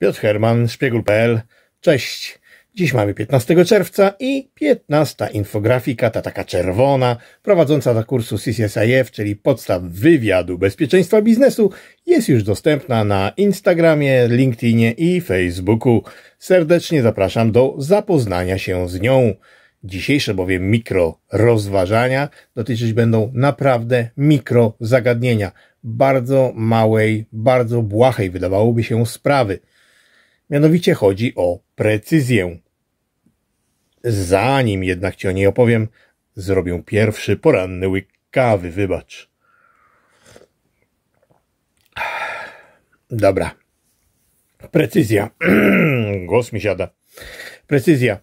Piotr Herman, szpiegul.pl. Cześć. Dziś mamy 15 czerwca i 15 infografika, ta taka czerwona, prowadząca do kursu CCSIF, czyli podstaw wywiadu bezpieczeństwa biznesu, jest już dostępna na Instagramie, LinkedInie i Facebooku. Serdecznie zapraszam do zapoznania się z nią. Dzisiejsze bowiem mikro rozważania dotyczyć będą naprawdę mikro zagadnienia, bardzo małej, bardzo błahej wydawałoby się sprawy – Mianowicie chodzi o precyzję. Zanim jednak ci o niej opowiem, zrobię pierwszy poranny łyk kawy, wybacz. Dobra. Precyzja. Głos mi siada. Precyzja.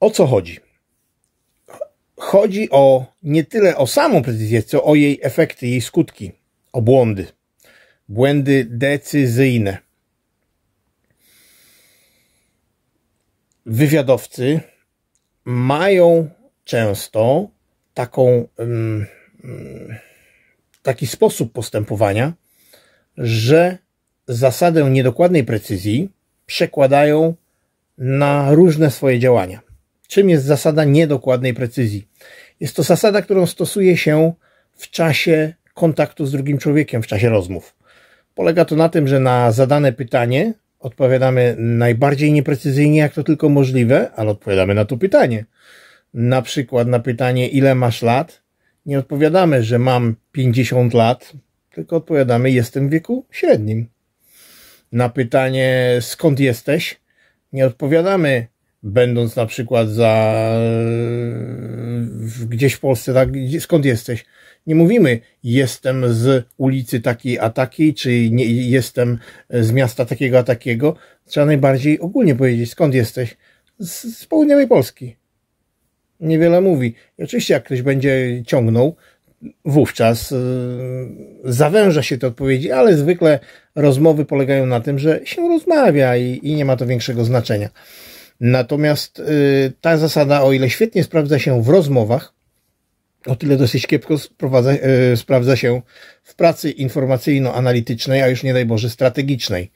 O co chodzi? Chodzi o nie tyle o samą precyzję, co o jej efekty, jej skutki, o błądy. Błędy decyzyjne. wywiadowcy mają często taką, taki sposób postępowania, że zasadę niedokładnej precyzji przekładają na różne swoje działania. Czym jest zasada niedokładnej precyzji? Jest to zasada, którą stosuje się w czasie kontaktu z drugim człowiekiem, w czasie rozmów. Polega to na tym, że na zadane pytanie Odpowiadamy najbardziej nieprecyzyjnie, jak to tylko możliwe, ale odpowiadamy na to pytanie. Na przykład na pytanie, ile masz lat, nie odpowiadamy, że mam 50 lat, tylko odpowiadamy, jestem w wieku średnim. Na pytanie, skąd jesteś, nie odpowiadamy, będąc na przykład za gdzieś w Polsce, tak, skąd jesteś? Nie mówimy, jestem z ulicy takiej a takiej, czy nie, jestem z miasta takiego a takiego. Trzeba najbardziej ogólnie powiedzieć, skąd jesteś? Z, z południowej Polski. Niewiele mówi. I oczywiście, jak ktoś będzie ciągnął, wówczas yy, zawęża się te odpowiedzi, ale zwykle rozmowy polegają na tym, że się rozmawia i, i nie ma to większego znaczenia. Natomiast y, ta zasada, o ile świetnie sprawdza się w rozmowach, o tyle dosyć kiepko sprowadza, y, sprawdza się w pracy informacyjno-analitycznej, a już nie daj Boże strategicznej.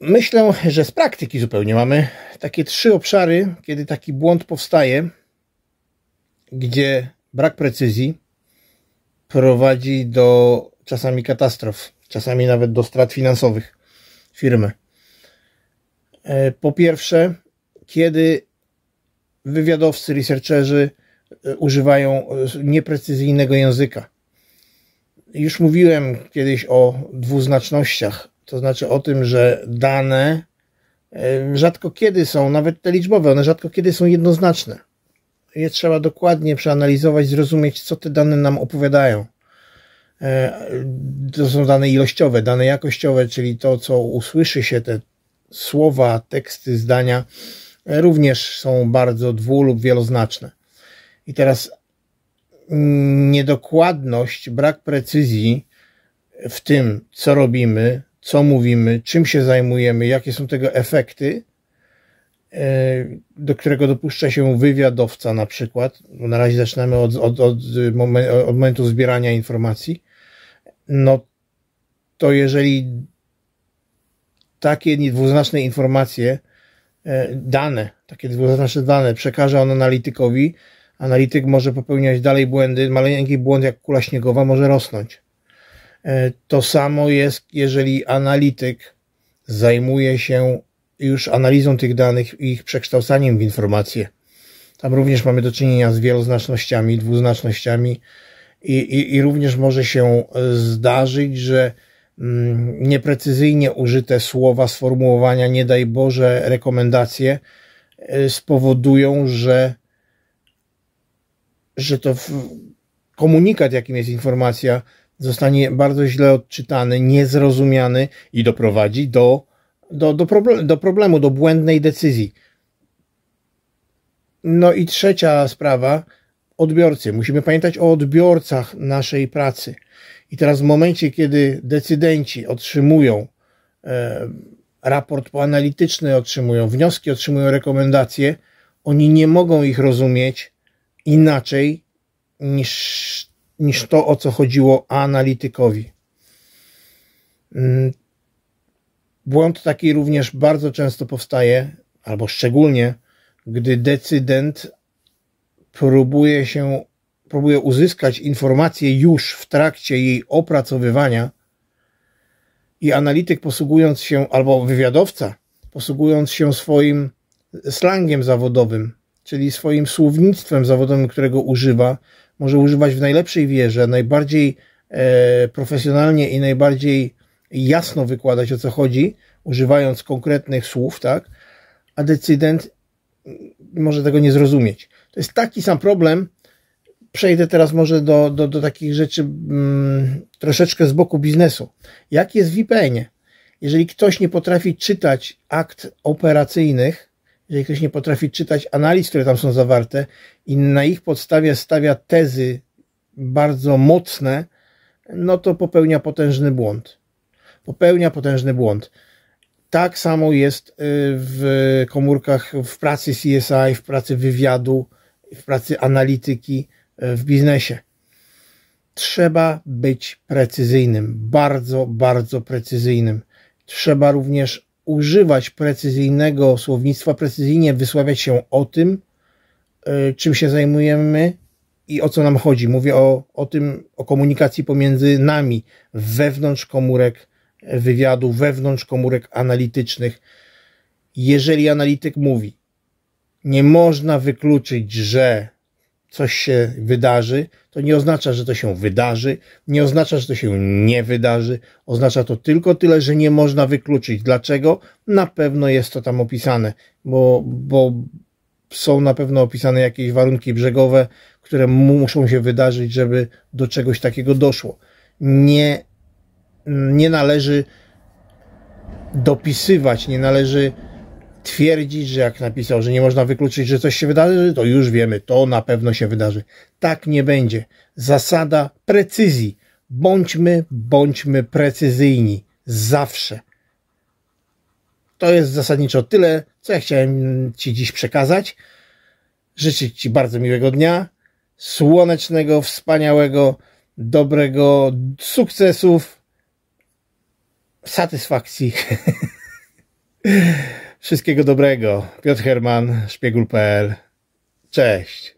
Myślę, że z praktyki zupełnie mamy takie trzy obszary, kiedy taki błąd powstaje, gdzie brak precyzji prowadzi do czasami katastrof, czasami nawet do strat finansowych firmy. E, po pierwsze, kiedy wywiadowcy, researcherzy e, używają e, nieprecyzyjnego języka. Już mówiłem kiedyś o dwuznacznościach, to znaczy o tym, że dane rzadko kiedy są, nawet te liczbowe, one rzadko kiedy są jednoznaczne. Je trzeba dokładnie przeanalizować, zrozumieć, co te dane nam opowiadają. To są dane ilościowe, dane jakościowe, czyli to, co usłyszy się, te słowa, teksty, zdania e, również są bardzo dwu lub wieloznaczne. I teraz mm, niedokładność, brak precyzji w tym, co robimy, co mówimy, czym się zajmujemy, jakie są tego efekty, e, do którego dopuszcza się wywiadowca na przykład, bo no, na razie zaczynamy od, od, od, momentu, od momentu zbierania informacji, no to jeżeli takie niedwuznaczne informacje, e, dane, takie dwuznaczne dane przekaże on analitykowi, analityk może popełniać dalej błędy, maleńki błąd jak kula śniegowa może rosnąć. E, to samo jest, jeżeli analityk zajmuje się już analizą tych danych i ich przekształcaniem w informacje. Tam również mamy do czynienia z wieloznacznościami, dwuznacznościami i, i, i również może się e, zdarzyć, że Mm, nieprecyzyjnie użyte słowa, sformułowania, nie daj Boże, rekomendacje y, spowodują, że, że to komunikat, jakim jest informacja, zostanie bardzo źle odczytany, niezrozumiany i doprowadzi do, do, do, problem, do problemu, do błędnej decyzji. No i trzecia sprawa, odbiorcy. Musimy pamiętać o odbiorcach naszej pracy. I teraz w momencie, kiedy decydenci otrzymują e, raport analityczny, otrzymują wnioski, otrzymują rekomendacje, oni nie mogą ich rozumieć inaczej niż, niż to, o co chodziło analitykowi. Mm, błąd taki również bardzo często powstaje, albo szczególnie, gdy decydent próbuje się, próbuje uzyskać informacje już w trakcie jej opracowywania i analityk posługując się, albo wywiadowca posługując się swoim slangiem zawodowym, czyli swoim słownictwem zawodowym, którego używa, może używać w najlepszej wierze, najbardziej e, profesjonalnie i najbardziej jasno wykładać o co chodzi, używając konkretnych słów, tak? A decydent może tego nie zrozumieć. To jest taki sam problem. Przejdę teraz może do, do, do takich rzeczy mm, troszeczkę z boku biznesu. Jak jest w VPN-ie? Jeżeli ktoś nie potrafi czytać akt operacyjnych, jeżeli ktoś nie potrafi czytać analiz, które tam są zawarte i na ich podstawie stawia tezy bardzo mocne, no to popełnia potężny błąd. Popełnia potężny błąd. Tak samo jest y, w komórkach, w pracy CSI, w pracy wywiadu, w pracy analityki, y, w biznesie. Trzeba być precyzyjnym, bardzo, bardzo precyzyjnym. Trzeba również używać precyzyjnego słownictwa, precyzyjnie wysławiać się o tym, y, czym się zajmujemy i o co nam chodzi. Mówię o, o tym, o komunikacji pomiędzy nami, wewnątrz komórek wywiadu wewnątrz komórek analitycznych. Jeżeli analityk mówi, nie można wykluczyć, że coś się wydarzy, to nie oznacza, że to się wydarzy, nie oznacza, że to się nie wydarzy, oznacza to tylko tyle, że nie można wykluczyć. Dlaczego? Na pewno jest to tam opisane, bo, bo są na pewno opisane jakieś warunki brzegowe, które muszą się wydarzyć, żeby do czegoś takiego doszło. Nie nie należy dopisywać, nie należy twierdzić, że jak napisał, że nie można wykluczyć, że coś się wydarzy, to już wiemy, to na pewno się wydarzy. Tak nie będzie. Zasada precyzji. Bądźmy, bądźmy precyzyjni. Zawsze. To jest zasadniczo tyle, co ja chciałem Ci dziś przekazać. Życzę Ci bardzo miłego dnia, słonecznego, wspaniałego, dobrego, sukcesów satysfakcji. Wszystkiego dobrego. Piotr Herman, szpiegul.pl. Cześć.